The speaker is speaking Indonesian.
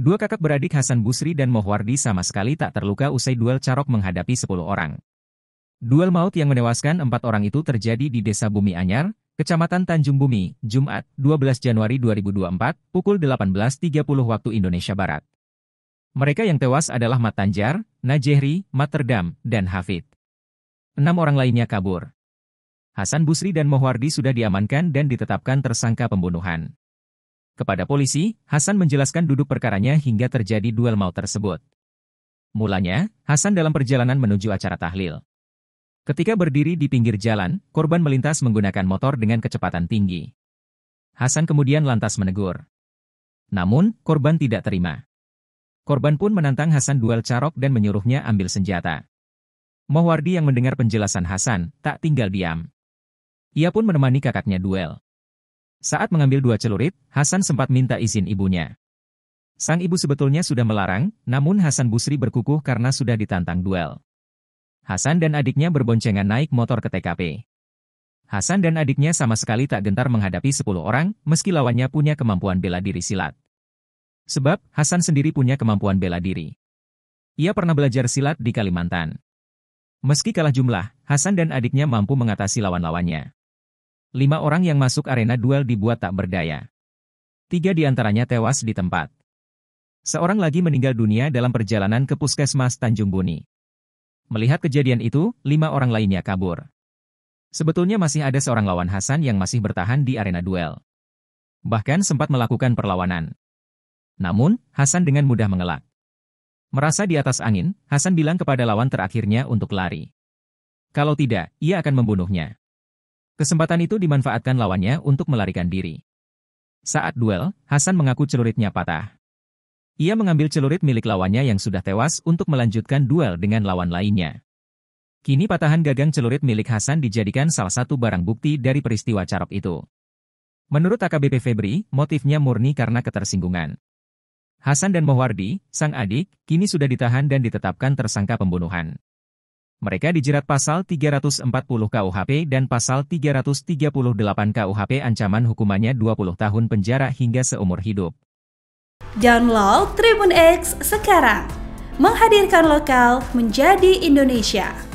Dua kakak beradik Hasan Busri dan Mohwardi sama sekali tak terluka usai duel carok menghadapi 10 orang. Duel maut yang menewaskan empat orang itu terjadi di Desa Bumi Anyar, Kecamatan Tanjung Bumi, Jumat, 12 Januari 2024, pukul 18.30 waktu Indonesia Barat. Mereka yang tewas adalah Mat Tanjar, Najehri, Materdam, dan Hafid. Enam orang lainnya kabur. Hasan Busri dan Mohwardi sudah diamankan dan ditetapkan tersangka pembunuhan. Kepada polisi, Hasan menjelaskan duduk perkaranya hingga terjadi duel maut tersebut. Mulanya, Hasan dalam perjalanan menuju acara tahlil. Ketika berdiri di pinggir jalan, korban melintas menggunakan motor dengan kecepatan tinggi. Hasan kemudian lantas menegur. Namun, korban tidak terima. Korban pun menantang Hasan duel carok dan menyuruhnya ambil senjata. Mohwardi yang mendengar penjelasan Hasan, tak tinggal diam. Ia pun menemani kakaknya duel. Saat mengambil dua celurit, Hasan sempat minta izin ibunya. Sang ibu sebetulnya sudah melarang, namun Hasan Busri berkukuh karena sudah ditantang duel. Hasan dan adiknya berboncengan naik motor ke TKP. Hasan dan adiknya sama sekali tak gentar menghadapi 10 orang, meski lawannya punya kemampuan bela diri silat. Sebab, Hasan sendiri punya kemampuan bela diri. Ia pernah belajar silat di Kalimantan. Meski kalah jumlah, Hasan dan adiknya mampu mengatasi lawan-lawannya. Lima orang yang masuk arena duel dibuat tak berdaya. Tiga di antaranya tewas di tempat. Seorang lagi meninggal dunia dalam perjalanan ke puskesmas Tanjung Buni. Melihat kejadian itu, lima orang lainnya kabur. Sebetulnya masih ada seorang lawan Hasan yang masih bertahan di arena duel. Bahkan sempat melakukan perlawanan. Namun, Hasan dengan mudah mengelak. Merasa di atas angin, Hasan bilang kepada lawan terakhirnya untuk lari. Kalau tidak, ia akan membunuhnya. Kesempatan itu dimanfaatkan lawannya untuk melarikan diri. Saat duel, Hasan mengaku celuritnya patah. Ia mengambil celurit milik lawannya yang sudah tewas untuk melanjutkan duel dengan lawan lainnya. Kini patahan gagang celurit milik Hasan dijadikan salah satu barang bukti dari peristiwa carok itu. Menurut AKBP Febri, motifnya murni karena ketersinggungan. Hasan dan Mohwardi, sang adik, kini sudah ditahan dan ditetapkan tersangka pembunuhan. Mereka dijerat pasal 340 KUHP dan pasal 338 KUHP ancaman hukumannya 20 tahun penjara hingga seumur hidup. Download Tribun X sekarang. Menghadirkan lokal menjadi Indonesia.